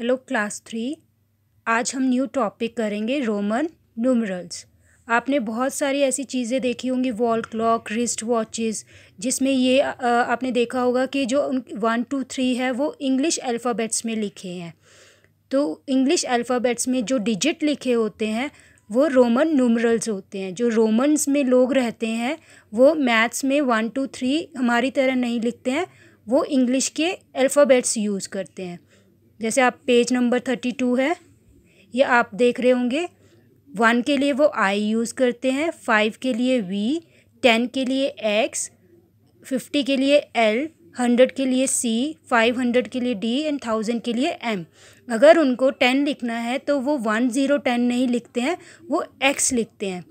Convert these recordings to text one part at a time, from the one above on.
hello class three आज हम new topic करेंगे रोमन न्यूमरल्स आपने बहुत सारी ऐसी चीज़ें देखी होंगी वॉल क्लॉक रिस्ट वॉचेस जिसमें ये आपने देखा होगा कि जो वन टू थ्री है वो इंग्लिश अल्फ़ाबेट्स में लिखे हैं तो इंग्लिश अल्फ़ाबेट्स में जो डिजिट लिखे होते हैं वो रोमन न्यूमरल्स होते हैं जो रोमन्स में लोग रहते हैं वो मैथ्स में वन टू थ्री हमारी तरह नहीं लिखते हैं वो इंग्लिश के अल्फ़ाबेट्स यूज़ करते हैं जैसे आप पेज नंबर थर्टी टू है ये आप देख रहे होंगे वन के लिए वो आई यूज़ करते हैं फाइव के लिए वी टेन के लिए एक्स फिफ्टी के लिए एल हंड्रेड के लिए सी फाइव हंड्रेड के लिए डी एंड थाउजेंड के लिए एम अगर उनको टेन लिखना है तो वो वन ज़ीरो टेन नहीं लिखते हैं वो एक्स लिखते हैं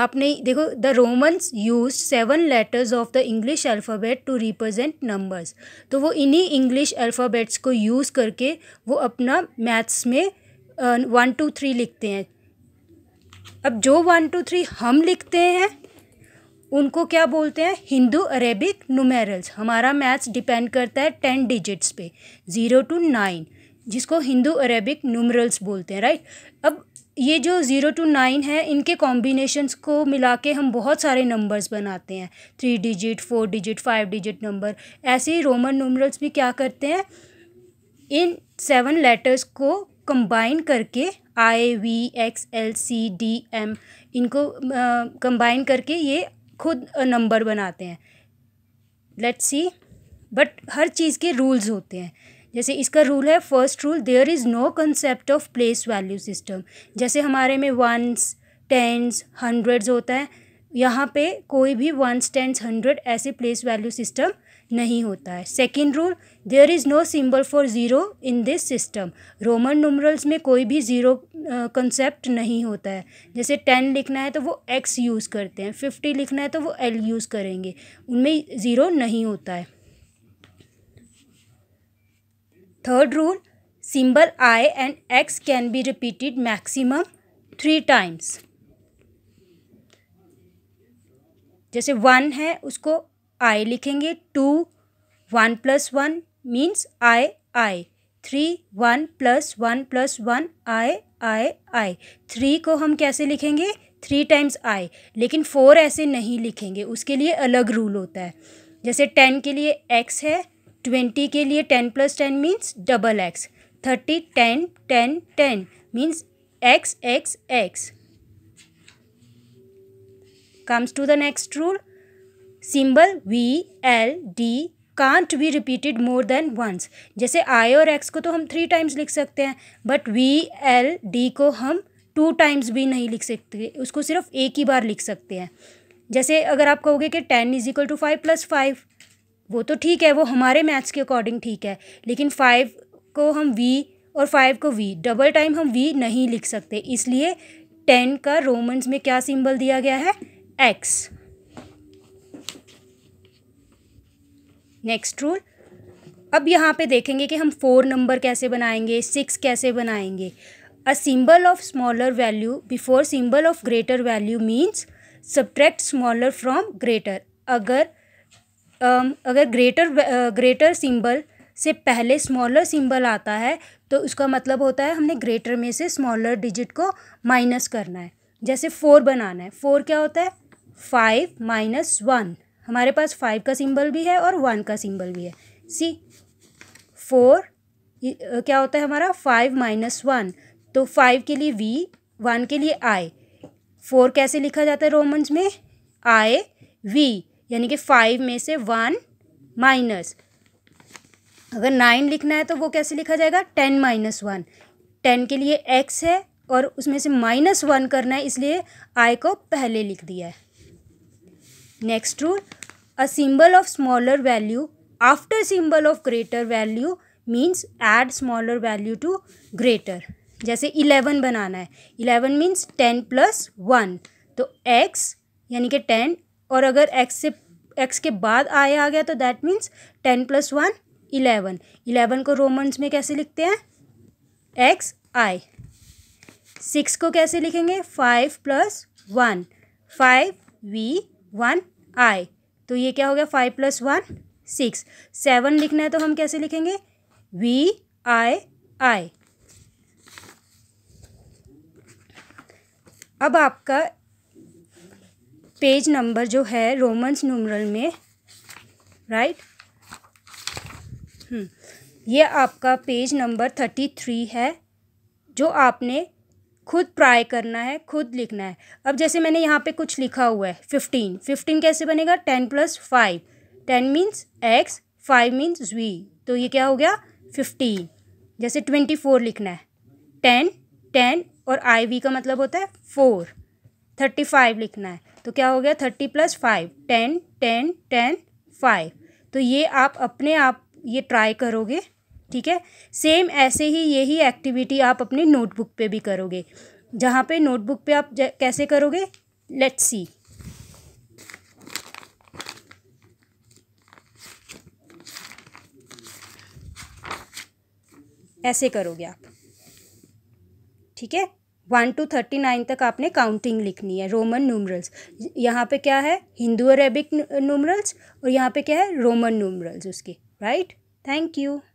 आपने देखो the Romans use seven letters of the English alphabet to represent numbers तो वो इन्हीं इंग्लिश अल्फ़ाबेट्स को यूज़ करके वो अपना मैथ्स में वन टू थ्री लिखते हैं अब जो वन टू थ्री हम लिखते हैं उनको क्या बोलते हैं हिंदू अरेबिक नुमेरल्स हमारा मैथ्स डिपेंड करता है टेन डिजिट्स पे ज़ीरो टू नाइन जिसको हिंदू अरेबिक नुमरल्स बोलते हैं राइट अब ये जो ज़ीरो टू नाइन है इनके कॉम्बिनेशंस को मिला के हम बहुत सारे नंबर्स बनाते हैं three digit four digit five digit number ऐसे ही रोमन नूमरल्स भी क्या करते हैं इन सेवन लेटर्स को कंबाइन करके I V X L C D M इनको कंबाइन करके ये खुद नंबर बनाते हैं लेट्स सी बट हर चीज़ के रूल्स होते हैं जैसे इसका रूल है first rule there is no concept of place value system जैसे हमारे में वंस टेंस हंड्रेड्स होता है यहाँ पे कोई भी वंस टेंस हंड्रेड ऐसे प्लेस वैल्यू सिस्टम नहीं होता है second rule there is no symbol for zero in this system Roman numerals में कोई भी ज़ीरो कंसेप्ट नहीं होता है जैसे टेन लिखना है तो वो एक्स यूज़ करते हैं फिफ्टी लिखना है तो वो एल यूज़ करेंगे उनमें ज़ीरो नहीं होता है third rule symbol I and X can be repeated maximum three times जैसे वन है उसको आई लिखेंगे two one plus one means I I three one plus one plus one I I I three को हम कैसे लिखेंगे three times I लेकिन four ऐसे नहीं लिखेंगे उसके लिए अलग रूल होता है जैसे टेन के लिए एक्स है ट्वेंटी के लिए ten plus ten means double X thirty ten ten ten means X X X comes to the next rule symbol V L D can't be repeated more than once जैसे I और x को तो हम three times लिख सकते हैं but we L D को हम टू टाइम्स भी नहीं लिख सकते उसको सिर्फ एक ही बार लिख सकते हैं जैसे अगर आप कहोगे कि ten is equal to five plus five वो तो ठीक है वो हमारे मैथ्स के अकॉर्डिंग ठीक है लेकिन फाइव को हम वी और फाइव को वी डबल टाइम हम वी नहीं लिख सकते इसलिए टेन का रोमन्स में क्या सिंबल दिया गया है एक्स नेक्स्ट रूल अब यहाँ पे देखेंगे कि हम फोर नंबर कैसे बनाएंगे सिक्स कैसे बनाएंगे a symbol of smaller value before symbol of greater value means subtract smaller from greater अगर अगर ग्रेटर ग्रेटर सिंबल से पहले स्मॉलर सिंबल आता है तो उसका मतलब होता है हमने ग्रेटर में से स्मॉलर डिजिट को माइनस करना है जैसे फोर बनाना है फोर क्या होता है फाइव माइनस वन हमारे पास फाइव का सिंबल भी है और वन का सिंबल भी है सी फोर क्या होता है हमारा फाइव माइनस वन तो फाइव के लिए वी वन के लिए आई फोर कैसे लिखा जाता है रोमन्स में आई वी यानी कि फाइव में से वन माइनस अगर नाइन लिखना है तो वो कैसे लिखा जाएगा टेन माइनस वन टेन के लिए एक्स है और उसमें से माइनस वन करना है इसलिए आई को पहले लिख दिया है next rule a symbol of smaller value after symbol of greater value means add smaller value to greater जैसे इलेवन बनाना है eleven means ten plus one तो एक्स यानी कि टेन और अगर एक्स से एक्स के बाद आए आ गया तो that means ten plus one eleven eleven को रोमन्स में कैसे लिखते हैं एक्स आई सिक्स को कैसे लिखेंगे five plus one five V one I तो ये क्या हो गया five plus one six seven लिखना है तो हम कैसे लिखेंगे वी आई आई अब आपका पेज नंबर जो है रोमन्स नूमरल में राइट हम्म, ये आपका पेज नंबर थर्टी थ्री है जो आपने खुद ट्राई करना है खुद लिखना है अब जैसे मैंने यहाँ पे कुछ लिखा हुआ है फिफ्टीन फिफ्टीन कैसे बनेगा ten plus five ten means X five means V तो ये क्या हो गया फिफ्टीन जैसे ट्वेंटी फोर लिखना है टेन टेन और आई वी का मतलब होता है फोर थर्टी फाइव लिखना है तो क्या हो गया thirty plus five ten ten ten five तो ये आप अपने आप ये ट्राई करोगे ठीक है सेम ऐसे ही यही एक्टिविटी आप अपनी नोटबुक पे भी करोगे जहाँ पे नोटबुक पे आप कैसे करोगे लेट्स सी ऐसे करोगे आप ठीक है वन टू थर्टी नाइन तक आपने काउंटिंग लिखनी है रोमन नूमरल्स यहाँ पे क्या है हिंदू अरेबिक नूमरल्स और यहाँ पे क्या है रोमन नूमरल्स उसके राइट थैंक यू